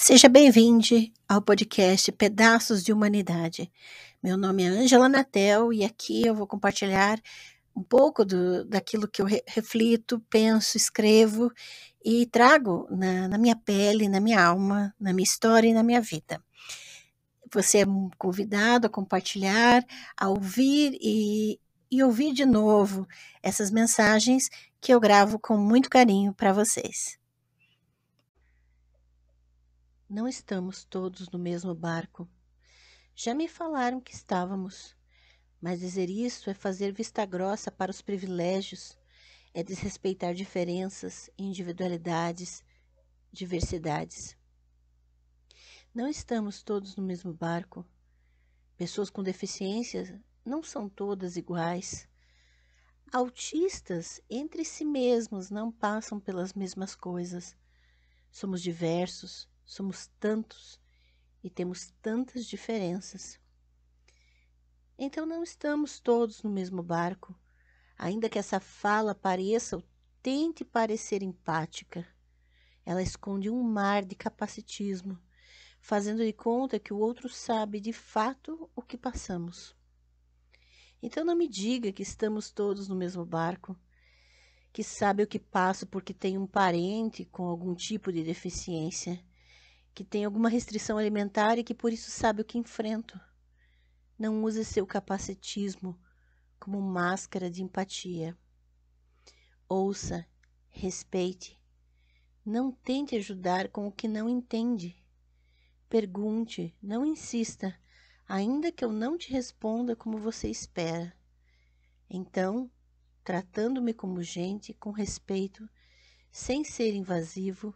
Seja bem-vindo ao podcast Pedaços de Humanidade. Meu nome é Angela Natel e aqui eu vou compartilhar um pouco do, daquilo que eu re, reflito, penso, escrevo e trago na, na minha pele, na minha alma, na minha história e na minha vida. Você é convidado a compartilhar, a ouvir e, e ouvir de novo essas mensagens que eu gravo com muito carinho para vocês não estamos todos no mesmo barco. Já me falaram que estávamos, mas dizer isso é fazer vista grossa para os privilégios, é desrespeitar diferenças, individualidades, diversidades. Não estamos todos no mesmo barco. Pessoas com deficiências não são todas iguais. Autistas entre si mesmos não passam pelas mesmas coisas. Somos diversos, Somos tantos e temos tantas diferenças. Então não estamos todos no mesmo barco, ainda que essa fala pareça ou tente parecer empática. Ela esconde um mar de capacitismo, fazendo de conta que o outro sabe de fato o que passamos. Então não me diga que estamos todos no mesmo barco, que sabe o que passo porque tem um parente com algum tipo de deficiência, que tem alguma restrição alimentar e que por isso sabe o que enfrento. Não use seu capacitismo como máscara de empatia. Ouça, respeite. Não tente ajudar com o que não entende. Pergunte, não insista, ainda que eu não te responda como você espera. Então, tratando-me como gente, com respeito, sem ser invasivo,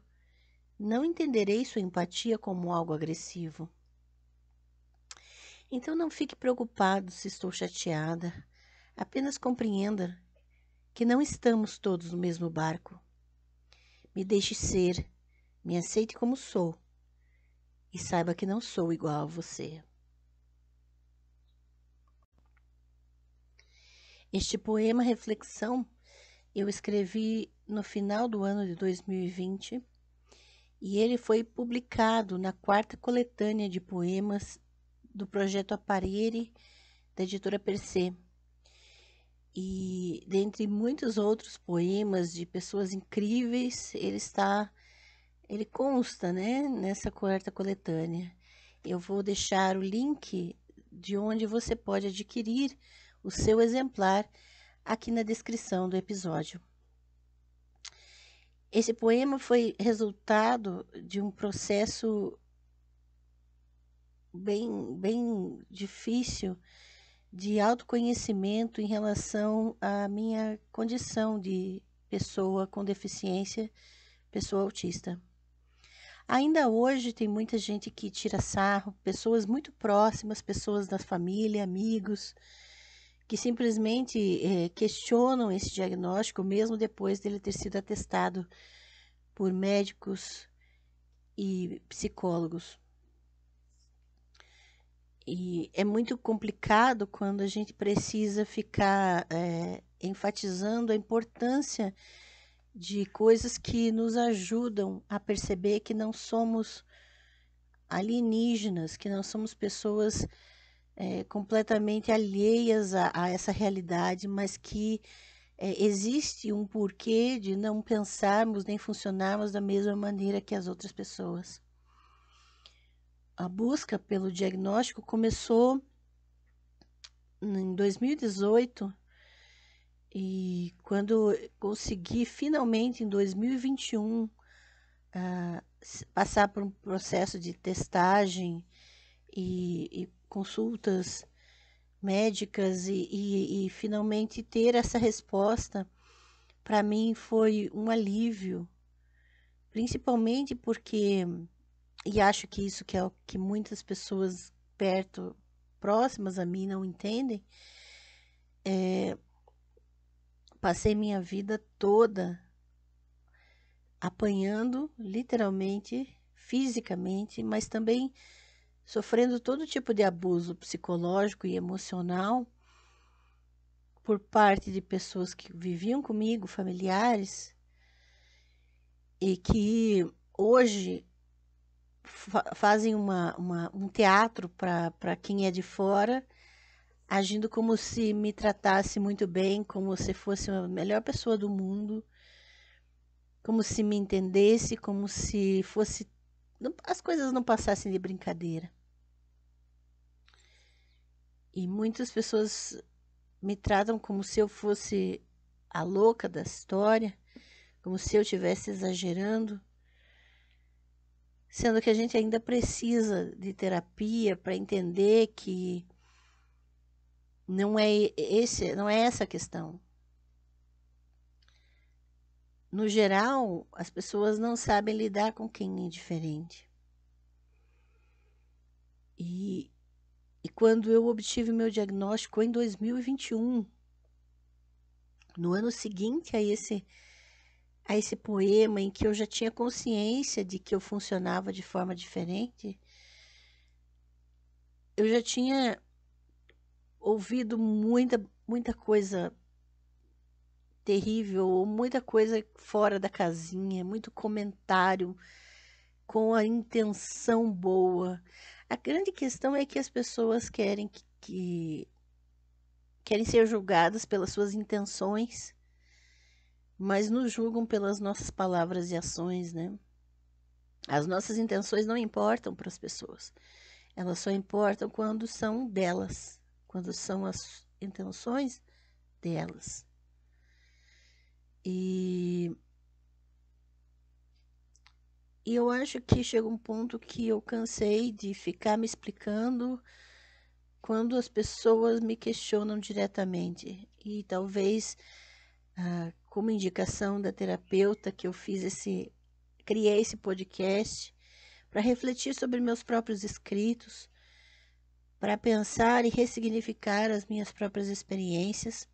não entenderei sua empatia como algo agressivo. Então não fique preocupado se estou chateada. Apenas compreenda que não estamos todos no mesmo barco. Me deixe ser, me aceite como sou e saiba que não sou igual a você. Este poema reflexão eu escrevi no final do ano de 2020 e ele foi publicado na quarta coletânea de poemas do projeto Apareire, da editora Percé. E dentre muitos outros poemas de pessoas incríveis, ele está ele consta, né, nessa quarta coletânea. Eu vou deixar o link de onde você pode adquirir o seu exemplar aqui na descrição do episódio. Esse poema foi resultado de um processo bem, bem difícil de autoconhecimento em relação à minha condição de pessoa com deficiência, pessoa autista. Ainda hoje tem muita gente que tira sarro, pessoas muito próximas, pessoas da família, amigos, que simplesmente é, questionam esse diagnóstico, mesmo depois dele ter sido atestado por médicos e psicólogos. E é muito complicado quando a gente precisa ficar é, enfatizando a importância de coisas que nos ajudam a perceber que não somos alienígenas, que não somos pessoas é, completamente alheias a, a, essa realidade, mas que é, existe um porquê de não pensarmos nem funcionarmos da mesma maneira que as outras pessoas. A busca pelo diagnóstico começou em 2018 e quando consegui finalmente em 2021 ah, passar por um processo de testagem e, e consultas médicas e, e, e finalmente ter essa resposta para mim foi um alívio, principalmente porque e acho que isso que é o que muitas pessoas perto próximas a mim não entendem é, passei minha vida toda apanhando literalmente fisicamente mas também sofrendo todo tipo de abuso psicológico e emocional por parte de pessoas que viviam comigo, familiares, e que hoje fa fazem uma, uma, um teatro para quem é de fora, agindo como se me tratasse muito bem, como se fosse a melhor pessoa do mundo, como se me entendesse, como se fosse as coisas não passassem de brincadeira. E muitas pessoas me tratam como se eu fosse a louca da história, como se eu estivesse exagerando, sendo que a gente ainda precisa de terapia para entender que não é esse, não é essa a questão no geral, as pessoas não sabem lidar com quem é diferente. E, e quando eu obtive meu diagnóstico em 2021, no ano seguinte a esse, a esse poema, em que eu já tinha consciência de que eu funcionava de forma diferente, eu já tinha ouvido muita, muita coisa terrível, muita coisa fora da casinha, muito comentário com a intenção boa. A grande questão é que as pessoas querem que, que querem ser julgadas pelas suas intenções, mas nos julgam pelas nossas palavras e ações, né? As nossas intenções não importam para as pessoas. Elas só importam quando são delas, quando são as intenções delas. E e eu acho que chega um ponto que eu cansei de ficar me explicando quando as pessoas me questionam diretamente. E talvez, ah, como indicação da terapeuta, que eu fiz esse. criei esse podcast para refletir sobre meus próprios escritos, para pensar e ressignificar as minhas próprias experiências.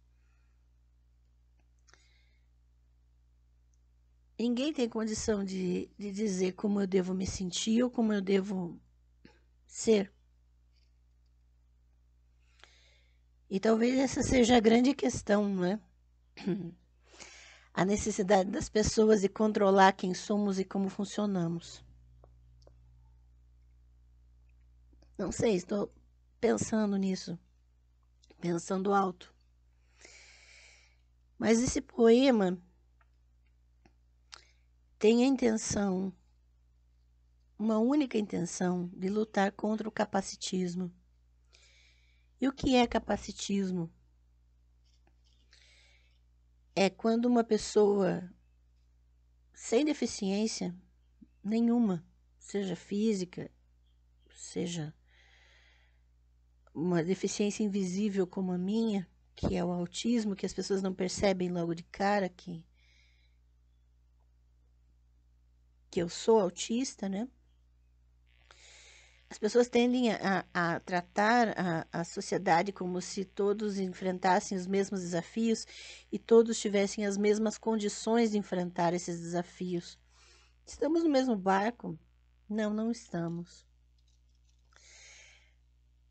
Ninguém tem condição de, de dizer como eu devo me sentir ou como eu devo ser. E talvez essa seja a grande questão, né? A necessidade das pessoas de controlar quem somos e como funcionamos. Não sei, estou pensando nisso, pensando alto. Mas esse poema tem a intenção, uma única intenção, de lutar contra o capacitismo. E o que é capacitismo? É quando uma pessoa sem deficiência nenhuma, seja física, seja uma deficiência invisível como a minha, que é o autismo, que as pessoas não percebem logo de cara, que que eu sou autista, né? As pessoas tendem a, a tratar a, a sociedade como se todos enfrentassem os mesmos desafios e todos tivessem as mesmas condições de enfrentar esses desafios. Estamos no mesmo barco? Não, não estamos.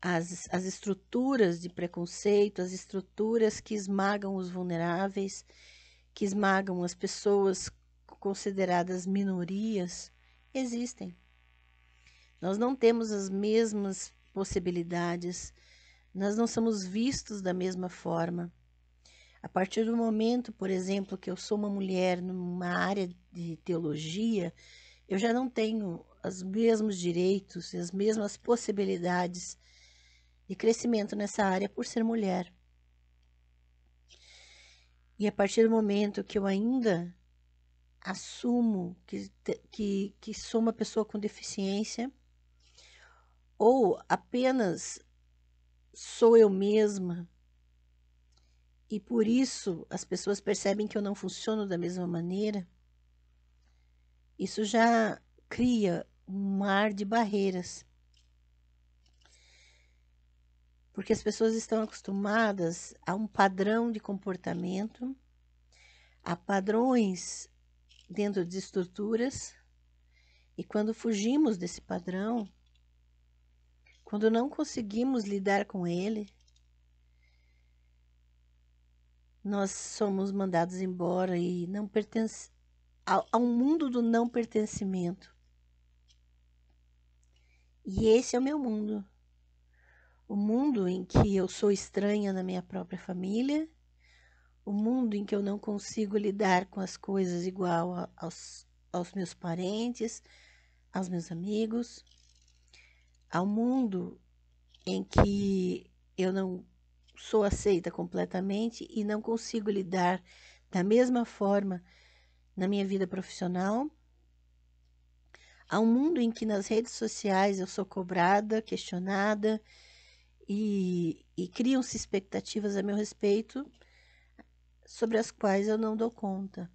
As, as estruturas de preconceito, as estruturas que esmagam os vulneráveis, que esmagam as pessoas consideradas minorias existem. Nós não temos as mesmas possibilidades, nós não somos vistos da mesma forma. A partir do momento, por exemplo, que eu sou uma mulher numa área de teologia, eu já não tenho os mesmos direitos e as mesmas possibilidades de crescimento nessa área por ser mulher. E a partir do momento que eu ainda assumo que, que, que sou uma pessoa com deficiência, ou apenas sou eu mesma e por isso as pessoas percebem que eu não funciono da mesma maneira, isso já cria um mar de barreiras. Porque as pessoas estão acostumadas a um padrão de comportamento, a padrões dentro de estruturas. E quando fugimos desse padrão, quando não conseguimos lidar com ele, nós somos mandados embora e não pertencem ao mundo do não pertencimento. E esse é o meu mundo. O mundo em que eu sou estranha na minha própria família, o mundo em que eu não consigo lidar com as coisas igual aos, aos meus parentes, aos meus amigos, ao mundo em que eu não sou aceita completamente e não consigo lidar da mesma forma na minha vida profissional. Há um mundo em que nas redes sociais eu sou cobrada, questionada e, e criam-se expectativas a meu respeito sobre as quais eu não dou conta.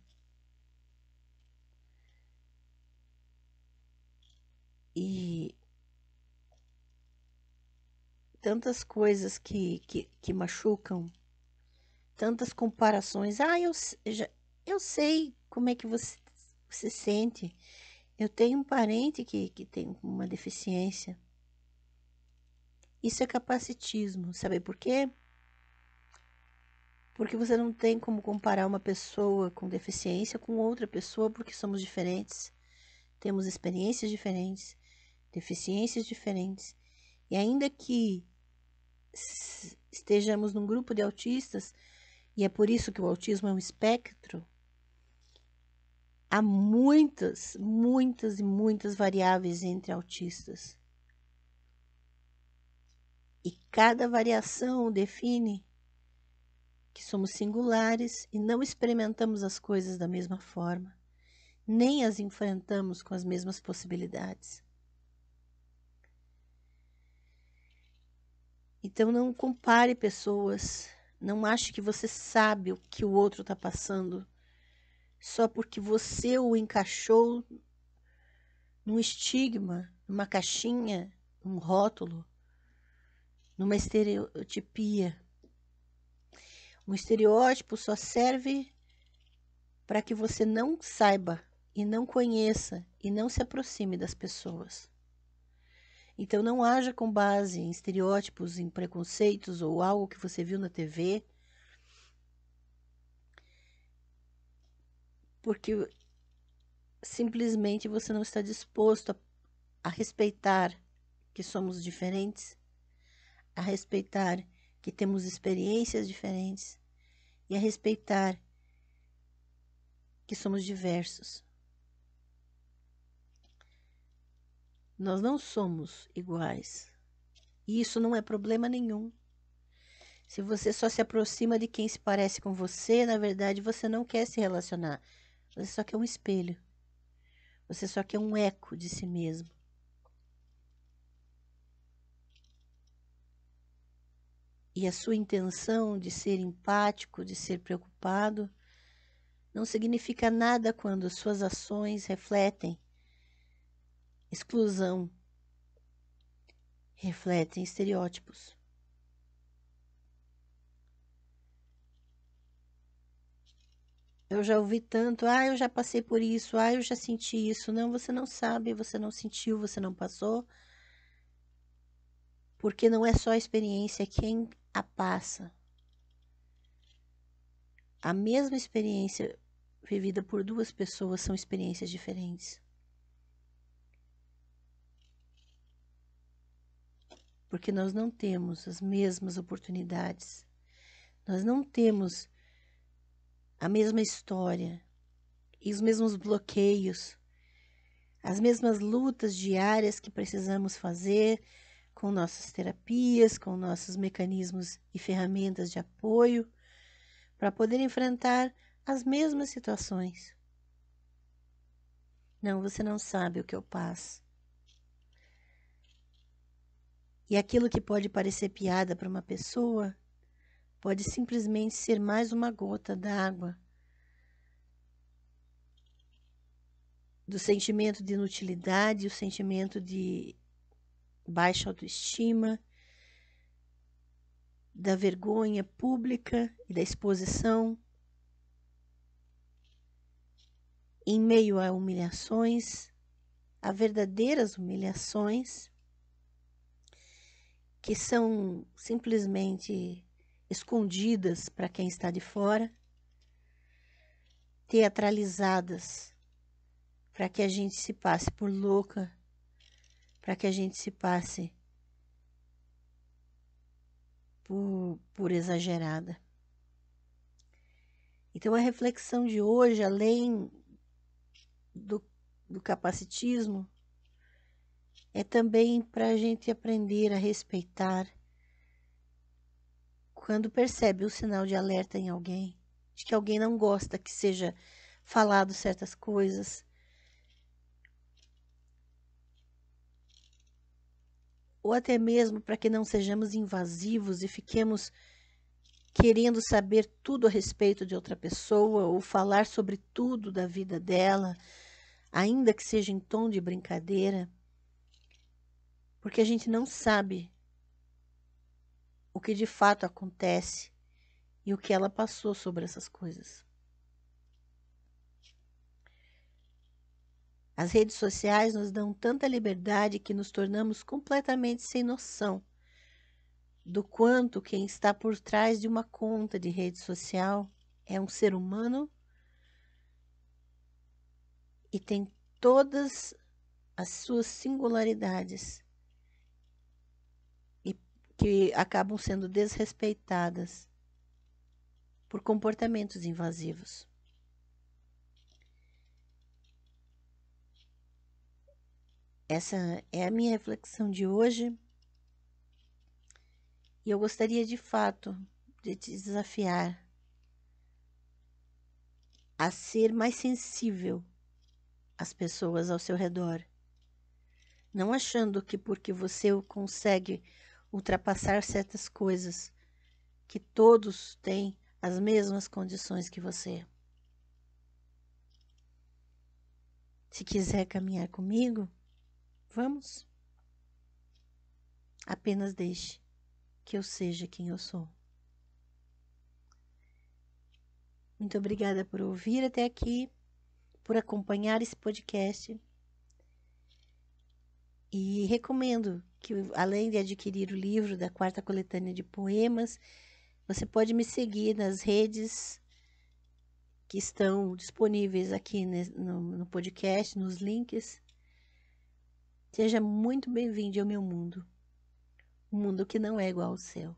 E tantas coisas que, que, que machucam, tantas comparações. Ah, eu, já, eu sei como é que você se sente. Eu tenho um parente que, que tem uma deficiência. Isso é capacitismo, sabe por quê? porque você não tem como comparar uma pessoa com deficiência com outra pessoa porque somos diferentes, temos experiências diferentes, deficiências diferentes. E ainda que estejamos num grupo de autistas, e é por isso que o autismo é um espectro, há muitas, muitas e muitas variáveis entre autistas. E cada variação define que somos singulares e não experimentamos as coisas da mesma forma, nem as enfrentamos com as mesmas possibilidades. Então não compare pessoas, não ache que você sabe o que o outro está passando só porque você o encaixou num estigma, numa caixinha, num rótulo, numa estereotipia. Um estereótipo só serve para que você não saiba e não conheça e não se aproxime das pessoas. Então não haja com base em estereótipos, em preconceitos ou algo que você viu na TV. Porque simplesmente você não está disposto a, a respeitar que somos diferentes, a respeitar que temos experiências diferentes e a respeitar que somos diversos. Nós não somos iguais. E isso não é problema nenhum. Se você só se aproxima de quem se parece com você, na verdade você não quer se relacionar. Você só quer um espelho. Você só quer um eco de si mesmo. e a sua intenção de ser empático, de ser preocupado, não significa nada quando suas ações refletem exclusão, refletem estereótipos. Eu já ouvi tanto, ah, eu já passei por isso, ah, eu já senti isso. Não, você não sabe, você não sentiu, você não passou. Porque não é só a experiência. Quem a passa. A mesma experiência vivida por duas pessoas são experiências diferentes. Porque nós não temos as mesmas oportunidades, nós não temos a mesma história e os mesmos bloqueios, as mesmas lutas diárias que precisamos fazer, com nossas terapias, com nossos mecanismos e ferramentas de apoio para poder enfrentar as mesmas situações. Não, você não sabe o que eu passo. E aquilo que pode parecer piada para uma pessoa pode simplesmente ser mais uma gota d'água do sentimento de inutilidade, o sentimento de baixa autoestima, da vergonha pública e da exposição, em meio a humilhações, a verdadeiras humilhações, que são simplesmente escondidas para quem está de fora, teatralizadas para que a gente se passe por louca para que a gente se passe por, por exagerada. Então, a reflexão de hoje, além do, do capacitismo, é também para a gente aprender a respeitar quando percebe o sinal de alerta em alguém, de que alguém não gosta que seja falado certas coisas, ou até mesmo para que não sejamos invasivos e fiquemos querendo saber tudo a respeito de outra pessoa ou falar sobre tudo da vida dela, ainda que seja em tom de brincadeira, porque a gente não sabe o que de fato acontece e o que ela passou sobre essas coisas. As redes sociais nos dão tanta liberdade que nos tornamos completamente sem noção do quanto quem está por trás de uma conta de rede social é um ser humano e tem todas as suas singularidades e que acabam sendo desrespeitadas por comportamentos invasivos. Essa é a minha reflexão de hoje. E eu gostaria de fato de te desafiar a ser mais sensível às pessoas ao seu redor. Não achando que porque você consegue ultrapassar certas coisas, que todos têm as mesmas condições que você. Se quiser caminhar comigo, Vamos? Apenas deixe que eu seja quem eu sou. Muito obrigada por ouvir até aqui, por acompanhar esse podcast. E recomendo que, além de adquirir o livro da quarta coletânea de poemas, você pode me seguir nas redes que estão disponíveis aqui no, no podcast, nos links. Seja muito bem-vindo ao meu mundo, um mundo que não é igual ao seu.